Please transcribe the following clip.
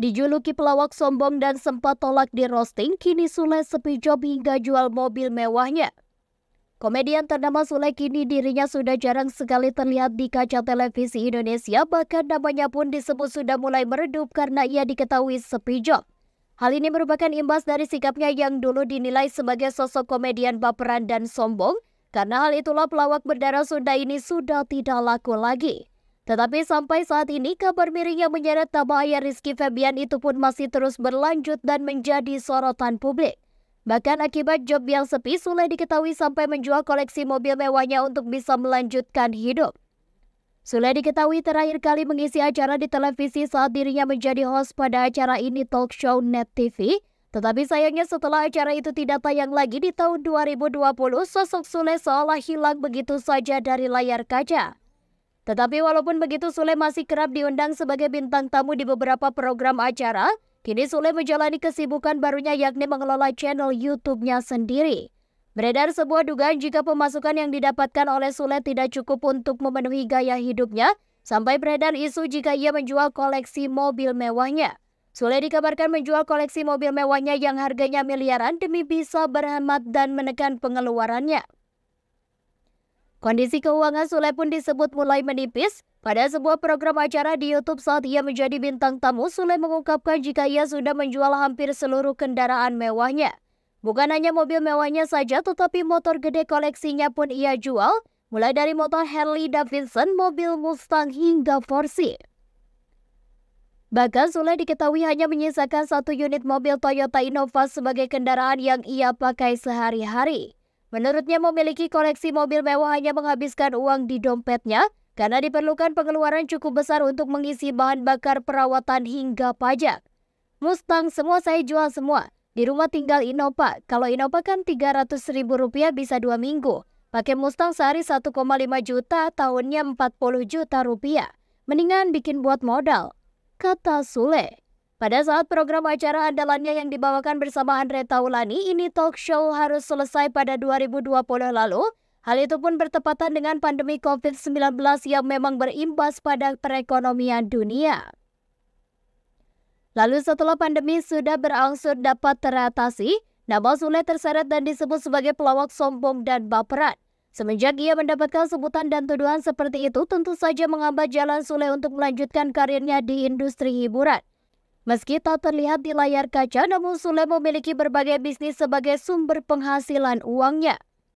Dijuluki pelawak sombong dan sempat tolak di roasting, kini Sule sepi job hingga jual mobil mewahnya. Komedian ternama Sule kini dirinya sudah jarang sekali terlihat di kaca televisi Indonesia, bahkan namanya pun disebut sudah mulai meredup karena ia diketahui sepi job. Hal ini merupakan imbas dari sikapnya yang dulu dinilai sebagai sosok komedian baperan dan sombong, karena hal itulah pelawak berdarah Sunda ini sudah tidak laku lagi. Tetapi sampai saat ini kabar miring yang menyeret nama ayah Rizky Febian itu pun masih terus berlanjut dan menjadi sorotan publik. Bahkan akibat job yang sepi sulit diketahui sampai menjual koleksi mobil mewahnya untuk bisa melanjutkan hidup. Sule diketahui terakhir kali mengisi acara di televisi saat dirinya menjadi host pada acara ini talk show Net TV. Tetapi sayangnya setelah acara itu tidak tayang lagi di tahun 2020, sosok Sule seolah hilang begitu saja dari layar kaca. Tetapi walaupun begitu Sule masih kerap diundang sebagai bintang tamu di beberapa program acara, kini Sule menjalani kesibukan barunya yakni mengelola channel YouTube-nya sendiri. Beredar sebuah dugaan jika pemasukan yang didapatkan oleh Sule tidak cukup untuk memenuhi gaya hidupnya, sampai beredar isu jika ia menjual koleksi mobil mewahnya. Sule dikabarkan menjual koleksi mobil mewahnya yang harganya miliaran demi bisa berhemat dan menekan pengeluarannya. Kondisi keuangan Sule pun disebut mulai menipis. Pada sebuah program acara di YouTube saat ia menjadi bintang tamu, Sule mengungkapkan jika ia sudah menjual hampir seluruh kendaraan mewahnya. Bukan hanya mobil mewahnya saja, tetapi motor gede koleksinya pun ia jual, mulai dari motor Harley Davidson, mobil Mustang hingga Porsche. Bahkan Sule diketahui hanya menyisakan satu unit mobil Toyota Innova sebagai kendaraan yang ia pakai sehari-hari. Menurutnya memiliki koleksi mobil mewah hanya menghabiskan uang di dompetnya karena diperlukan pengeluaran cukup besar untuk mengisi bahan bakar perawatan hingga pajak. Mustang semua saya jual semua. Di rumah tinggal Innova. Kalau Innova kan rp ribu rupiah bisa dua minggu. Pakai Mustang sehari 1,5 juta, tahunnya 40 juta rupiah. Mendingan bikin buat modal, kata Sule. Pada saat program acara andalannya yang dibawakan bersama Andre Taulani, ini talk show harus selesai pada 2020 lalu. Hal itu pun bertepatan dengan pandemi COVID-19 yang memang berimbas pada perekonomian dunia. Lalu setelah pandemi sudah berangsur dapat teratasi, nama Sule terseret dan disebut sebagai pelawak sombong dan baperan. Semenjak ia mendapatkan sebutan dan tuduhan seperti itu, tentu saja menghambat jalan Sule untuk melanjutkan karirnya di industri hiburan. Meski tak terlihat di layar kaca, namun Sule memiliki berbagai bisnis sebagai sumber penghasilan uangnya.